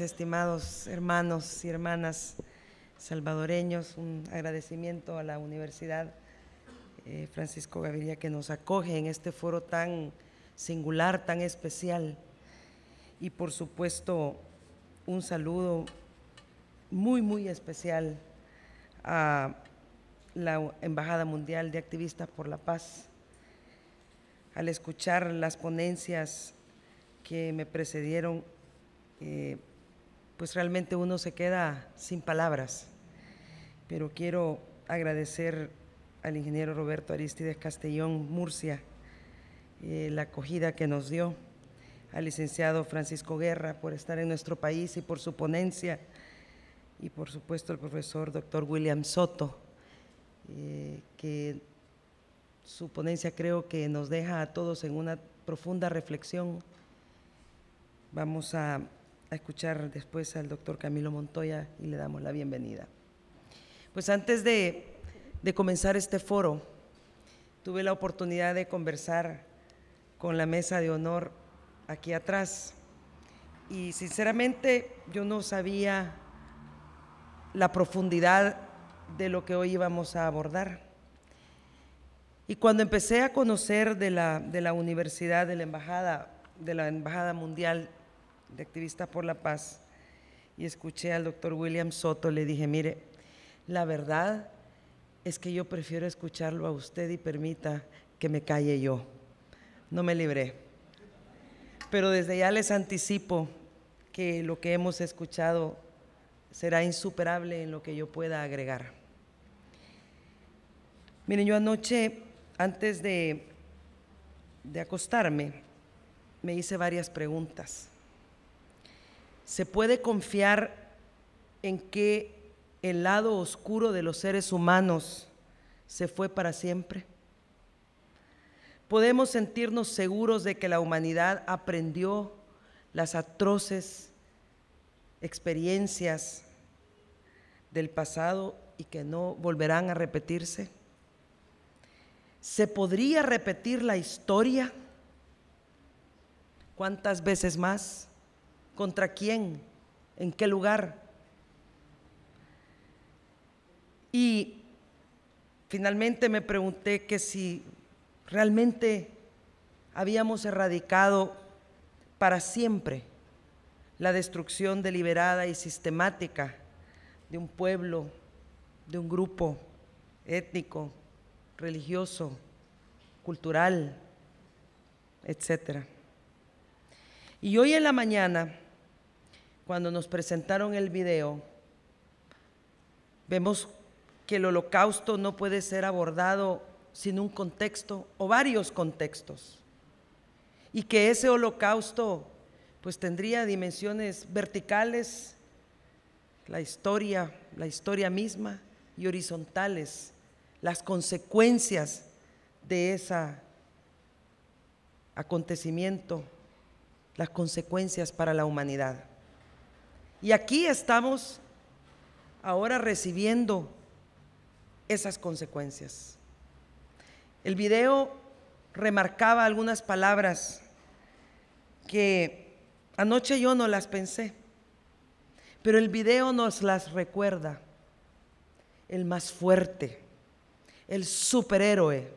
estimados hermanos y hermanas salvadoreños. Un agradecimiento a la Universidad eh, Francisco Gaviria que nos acoge en este foro tan singular, tan especial. Y por supuesto, un saludo muy, muy especial a la Embajada Mundial de Activistas por la Paz. Al escuchar las ponencias que me precedieron, eh, pues realmente uno se queda sin palabras. Pero quiero agradecer al ingeniero Roberto Aristides Castellón Murcia eh, la acogida que nos dio, al licenciado Francisco Guerra por estar en nuestro país y por su ponencia, y por supuesto al profesor doctor William Soto, eh, que su ponencia creo que nos deja a todos en una profunda reflexión. Vamos a a escuchar después al doctor Camilo Montoya y le damos la bienvenida. Pues antes de, comenzar este foro, tuve la oportunidad de conversar con la mesa de honor aquí atrás y sinceramente yo no sabía la profundidad de lo que hoy íbamos a abordar. Y cuando empecé a conocer de la, de la universidad, de la embajada, de la embajada mundial de Activista por la Paz, y escuché al doctor William Soto, le dije, mire, la verdad es que yo prefiero escucharlo a usted y permita que me calle yo. No me libré. Pero desde ya les anticipo que lo que hemos escuchado será insuperable en lo que yo pueda agregar. Miren, yo anoche, antes de, de acostarme, me hice varias preguntas se puede confiar en que el lado oscuro de los seres humanos se fue para siempre. Podemos sentirnos seguros de que la humanidad aprendió las atroces experiencias del pasado y que no volverán a repetirse. ¿Se podría repetir la historia? ¿Cuántas veces más? ¿Contra quién? ¿En qué lugar? Y finalmente me pregunté que si realmente habíamos erradicado para siempre la destrucción deliberada y sistemática de un pueblo, de un grupo étnico, religioso, cultural, etcétera. Y hoy en la mañana cuando nos presentaron el video, vemos que el holocausto no puede ser abordado sin un contexto o varios contextos. Y que ese holocausto pues tendría dimensiones verticales, la historia, la historia misma, y horizontales, las consecuencias de ese acontecimiento, las consecuencias para la humanidad. Y aquí estamos ahora recibiendo esas consecuencias. El video remarcaba algunas palabras que anoche yo no las pensé, pero el video nos las recuerda. El más fuerte, el superhéroe,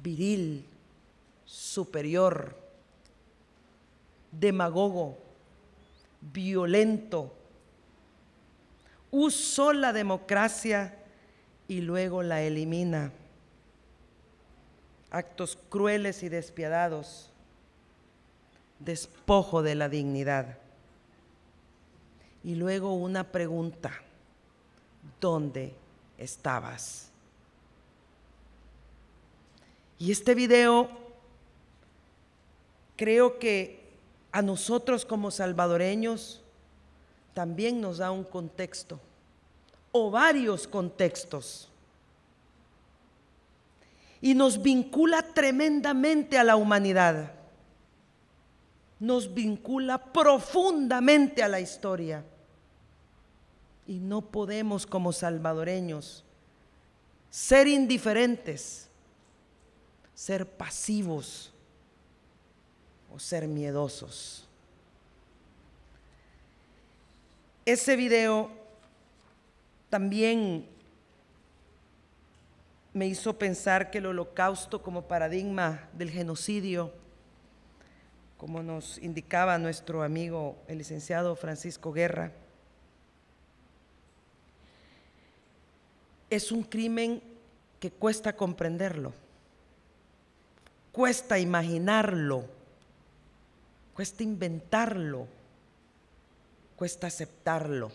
viril, superior, demagogo, violento. Usó la democracia y luego la elimina. Actos crueles y despiadados. Despojo de la dignidad. Y luego una pregunta. ¿Dónde estabas? Y este video creo que a nosotros como salvadoreños también nos da un contexto o varios contextos. Y nos vincula tremendamente a la humanidad. Nos vincula profundamente a la historia. Y no podemos como salvadoreños ser indiferentes, ser pasivos o ser miedosos. Ese video también me hizo pensar que el holocausto como paradigma del genocidio, como nos indicaba nuestro amigo el licenciado Francisco Guerra, es un crimen que cuesta comprenderlo, cuesta imaginarlo cuesta inventarlo, cuesta aceptarlo.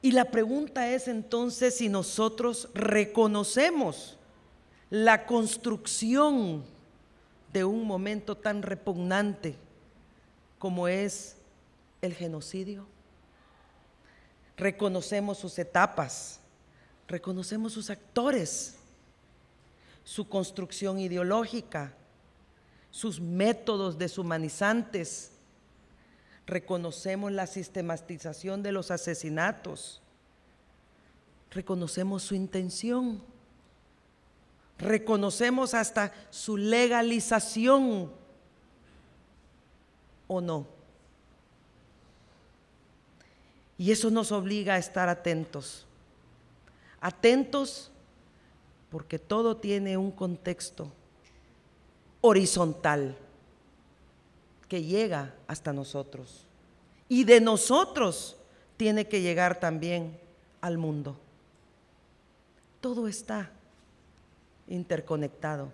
Y la pregunta es entonces si nosotros reconocemos la construcción de un momento tan repugnante como es el genocidio. Reconocemos sus etapas, reconocemos sus actores, su construcción ideológica, sus métodos deshumanizantes. Reconocemos la sistematización de los asesinatos. Reconocemos su intención. Reconocemos hasta su legalización. ¿O no? Y eso nos obliga a estar atentos. Atentos porque todo tiene un contexto horizontal que llega hasta nosotros. Y de nosotros tiene que llegar también al mundo. Todo está interconectado.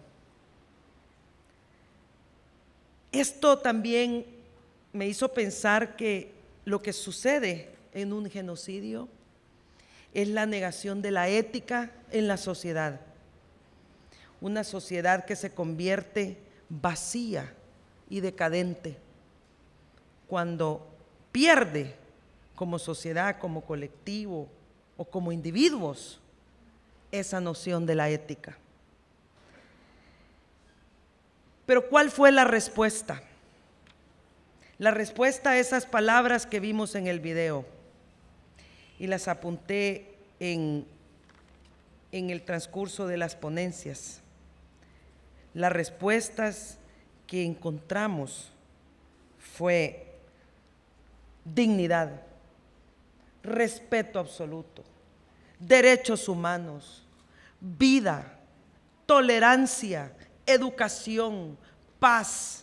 Esto también me hizo pensar que lo que sucede en un genocidio es la negación de la ética en la sociedad una sociedad que se convierte vacía y decadente cuando pierde como sociedad, como colectivo o como individuos esa noción de la ética. Pero ¿cuál fue la respuesta? La respuesta a esas palabras que vimos en el video y las apunté en, el transcurso de las ponencias las respuestas que encontramos fue dignidad, respeto absoluto, derechos humanos, vida, tolerancia, educación, paz,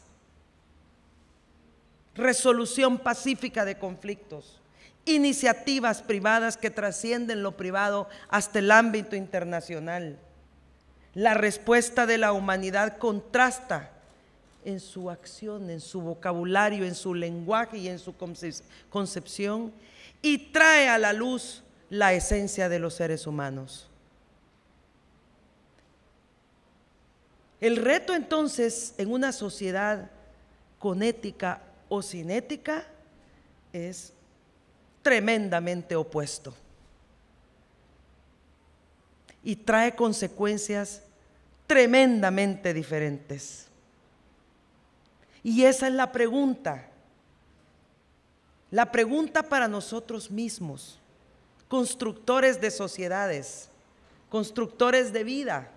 resolución pacífica de conflictos, iniciativas privadas que trascienden lo privado hasta el ámbito internacional. La respuesta de la humanidad contrasta en su acción, en su vocabulario, en su lenguaje y en su concepción y trae a la luz la esencia de los seres humanos. El reto entonces en una sociedad con ética o sin ética es tremendamente opuesto y trae consecuencias tremendamente diferentes. Y esa es la pregunta. La pregunta para nosotros mismos, constructores de sociedades, constructores de vida.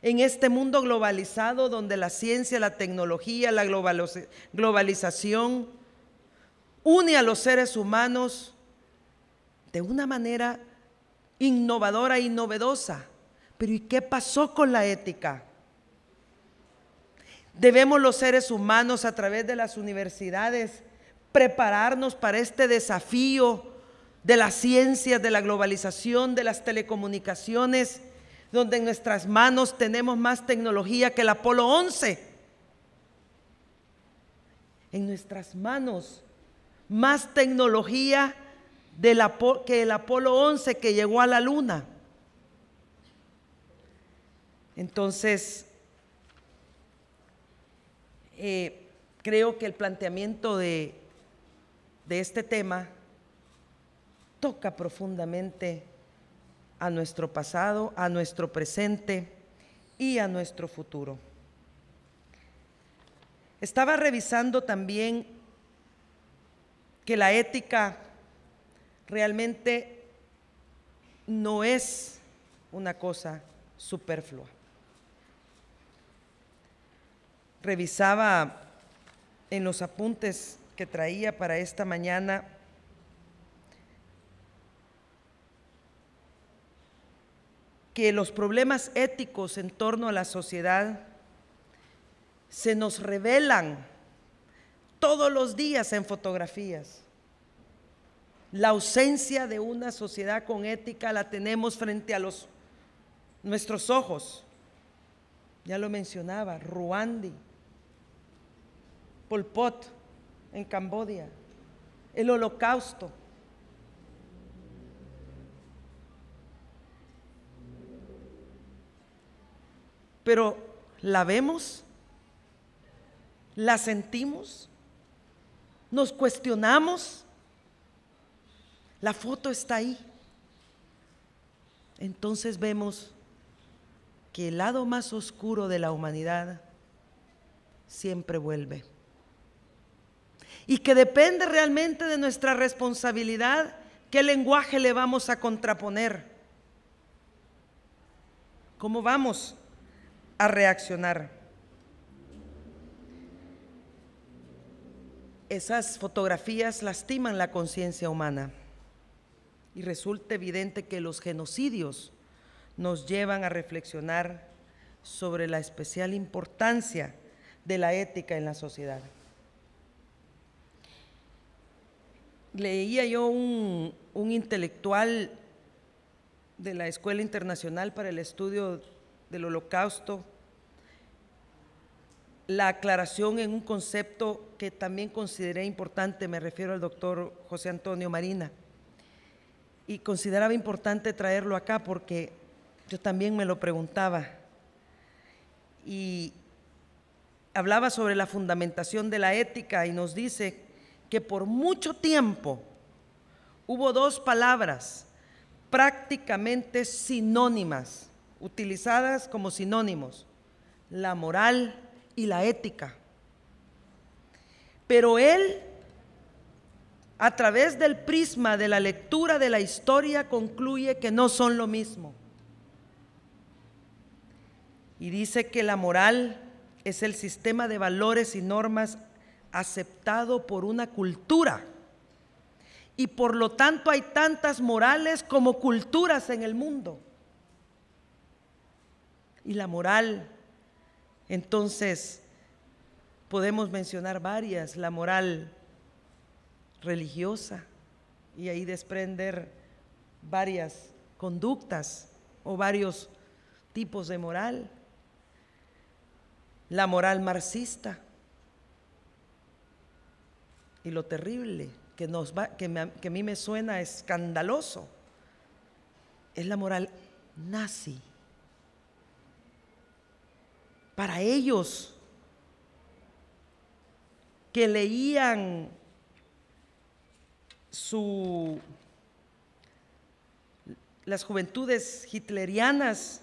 En este mundo globalizado donde la ciencia, la tecnología, la globalización une a los seres humanos de una manera innovadora y novedosa. Pero ¿y qué pasó con la ética? Debemos los seres humanos a través de las universidades prepararnos para este desafío de las ciencias, de la globalización, de las telecomunicaciones, donde en nuestras manos tenemos más tecnología que el Apolo 11. En nuestras manos más tecnología que el Apolo 11 que llegó a la Luna. Entonces, eh, creo que el planteamiento de este tema toca profundamente a nuestro pasado, a nuestro presente y a nuestro futuro. Estaba revisando también que la ética realmente no es una cosa superflua revisaba en los apuntes que traía para esta mañana, que los problemas éticos en torno a la sociedad se nos revelan todos los días en fotografías. La ausencia de una sociedad con ética la tenemos frente a los, nuestros ojos. Ya lo mencionaba, Ruandi, Pol Pot en Cambodia, el holocausto. Pero la vemos, la sentimos, nos cuestionamos. La foto está ahí. Entonces vemos que el lado más oscuro de la humanidad siempre vuelve y que depende realmente de nuestra responsabilidad qué lenguaje le vamos a contraponer. ¿Cómo vamos a reaccionar? Esas fotografías lastiman la conciencia humana y resulta evidente que los genocidios nos llevan a reflexionar sobre la especial importancia de la ética en la sociedad. leía yo un, intelectual de la Escuela Internacional para el Estudio del Holocausto, la aclaración en un concepto que también consideré importante, me refiero al doctor José Antonio Marina, y consideraba importante traerlo acá porque yo también me lo preguntaba. Y hablaba sobre la fundamentación de la ética y nos dice que por mucho tiempo hubo dos palabras prácticamente sinónimas, utilizadas como sinónimos, la moral y la ética. Pero él, a través del prisma de la lectura de la historia, concluye que no son lo mismo. Y dice que la moral es el sistema de valores y normas aceptado por una cultura. Y por lo tanto hay tantas morales como culturas en el mundo. Y la moral, entonces, podemos mencionar varias, la moral religiosa, y ahí desprender varias conductas o varios tipos de moral, la moral marxista, y lo terrible que, nos va, que, a mí me suena escandaloso es la moral nazi. Para ellos que leían su las juventudes hitlerianas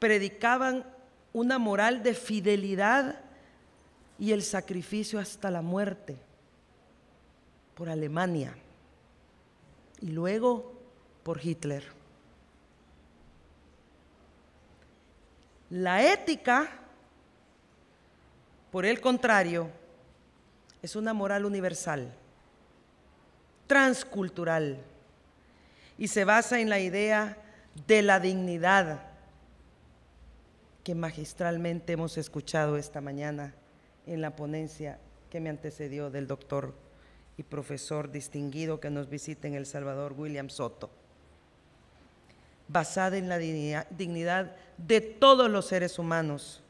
predicaban una moral de fidelidad y el sacrificio hasta la muerte por Alemania y luego por Hitler. La ética, por el contrario, es una moral universal, transcultural, y se basa en la idea de la dignidad que magistralmente hemos escuchado esta mañana en la ponencia que me antecedió del doctor y profesor distinguido que nos visita en El Salvador, William Soto, basada en la dignidad de todos los seres humanos,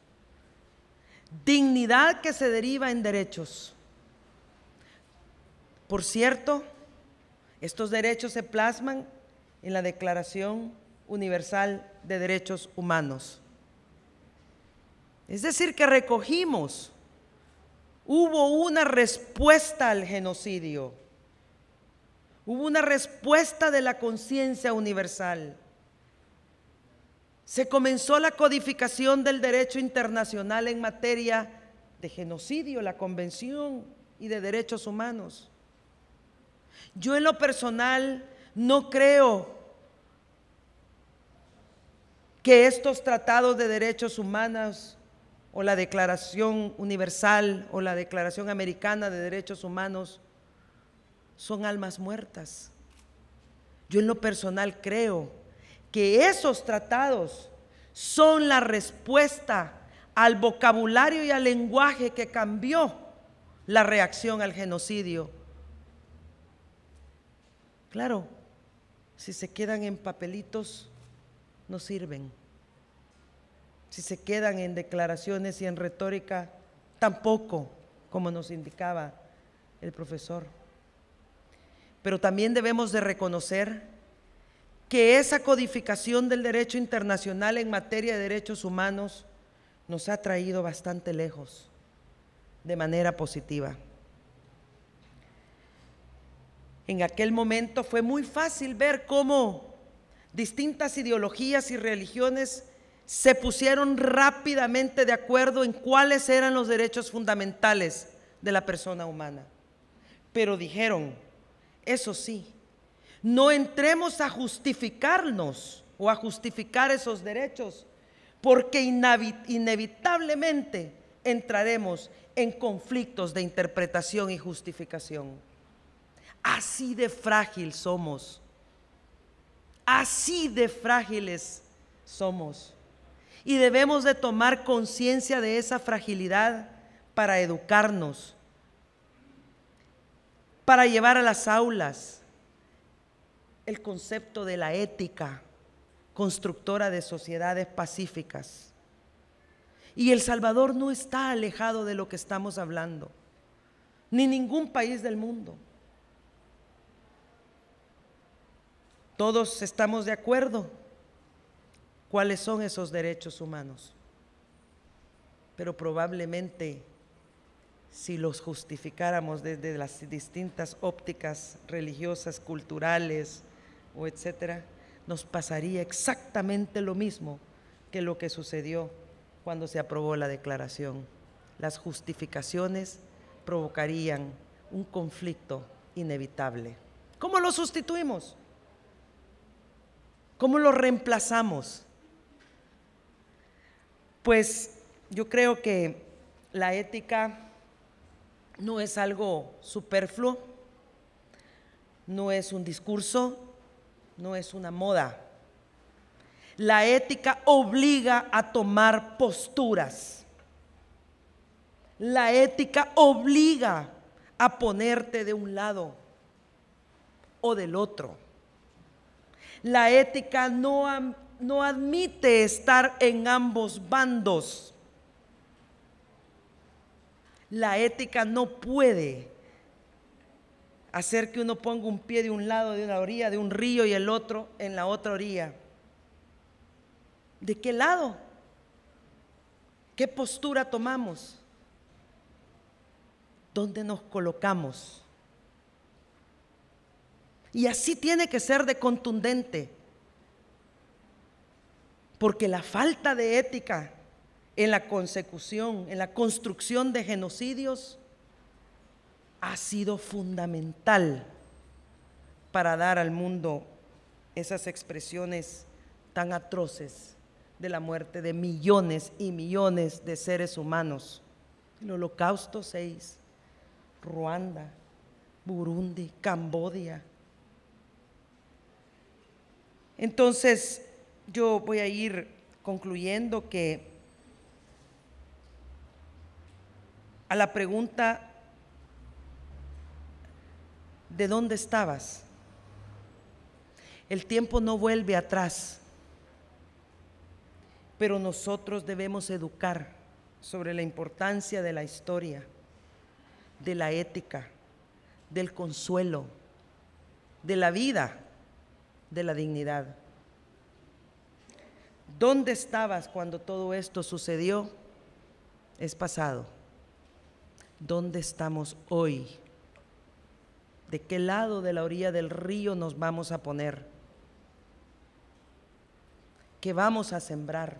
dignidad que se deriva en derechos. Por cierto, estos derechos se plasman en la Declaración Universal de Derechos Humanos. Es decir, que recogimos hubo una respuesta al genocidio. Hubo una respuesta de la conciencia universal. Se comenzó la codificación del derecho internacional en materia de genocidio, la convención y de derechos humanos. Yo en lo personal no creo que estos tratados de derechos humanos o la Declaración Universal o la Declaración Americana de Derechos Humanos son almas muertas. Yo en lo personal creo que esos tratados son la respuesta al vocabulario y al lenguaje que cambió la reacción al genocidio. Claro, si se quedan en papelitos, no sirven si se quedan en declaraciones y en retórica, tampoco, como nos indicaba el profesor. Pero también debemos de reconocer que esa codificación del derecho internacional en materia de derechos humanos nos ha traído bastante lejos de manera positiva. En aquel momento fue muy fácil ver cómo distintas ideologías y religiones se pusieron rápidamente de acuerdo en cuáles eran los derechos fundamentales de la persona humana. Pero dijeron, eso sí, no entremos a justificarnos o a justificar esos derechos, porque inevitablemente entraremos en conflictos de interpretación y justificación. Así de frágil somos, así de frágiles somos y debemos de tomar conciencia de esa fragilidad para educarnos, para llevar a las aulas el concepto de la ética constructora de sociedades pacíficas. Y El Salvador no está alejado de lo que estamos hablando, ni ningún país del mundo. Todos estamos de acuerdo cuáles son esos derechos humanos. Pero probablemente si los justificáramos desde las distintas ópticas religiosas, culturales o etcétera, nos pasaría exactamente lo mismo que lo que sucedió cuando se aprobó la declaración. Las justificaciones provocarían un conflicto inevitable. ¿Cómo lo sustituimos? ¿Cómo lo reemplazamos? Pues yo creo que la ética no es algo superfluo, no es un discurso, no es una moda. La ética obliga a tomar posturas. La ética obliga a ponerte de un lado o del otro. La ética no no admite estar en ambos bandos. La ética no puede hacer que uno ponga un pie de un lado de una orilla, de un río y el otro en la otra orilla. ¿De qué lado? ¿Qué postura tomamos? ¿Dónde nos colocamos? Y así tiene que ser de contundente porque la falta de ética en la consecución, en la construcción de genocidios, ha sido fundamental para dar al mundo esas expresiones tan atroces de la muerte de millones y millones de seres humanos. El Holocausto 6, Ruanda, Burundi, Cambodia. Entonces, yo voy a ir concluyendo que a la pregunta de dónde estabas, el tiempo no vuelve atrás, pero nosotros debemos educar sobre la importancia de la historia, de la ética, del consuelo, de la vida, de la dignidad. ¿Dónde estabas cuando todo esto sucedió? Es pasado. ¿Dónde estamos hoy? ¿De qué lado de la orilla del río nos vamos a poner? ¿Qué vamos a sembrar?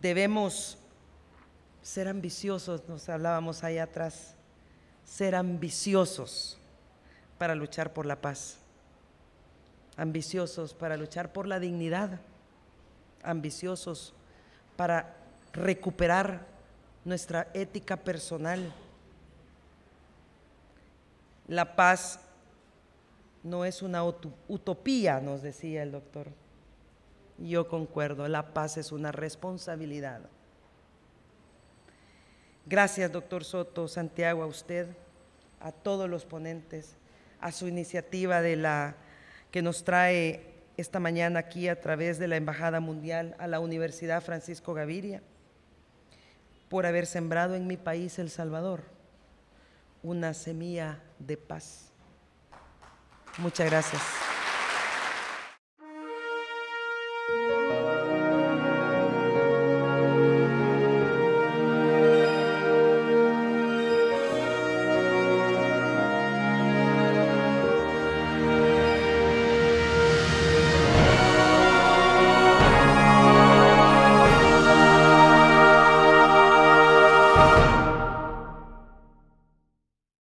Debemos ser ambiciosos, nos hablábamos allá atrás, ser ambiciosos para luchar por la paz ambiciosos para luchar por la dignidad, ambiciosos para recuperar nuestra ética personal. La paz no es una utopía, nos decía el doctor. Yo concuerdo, la paz es una responsabilidad. Gracias, doctor Soto, Santiago, a usted, a todos los ponentes, a su iniciativa de la que nos trae esta mañana aquí a través de la Embajada Mundial a la Universidad Francisco Gaviria por haber sembrado en mi país, El Salvador, una semilla de paz. Muchas gracias.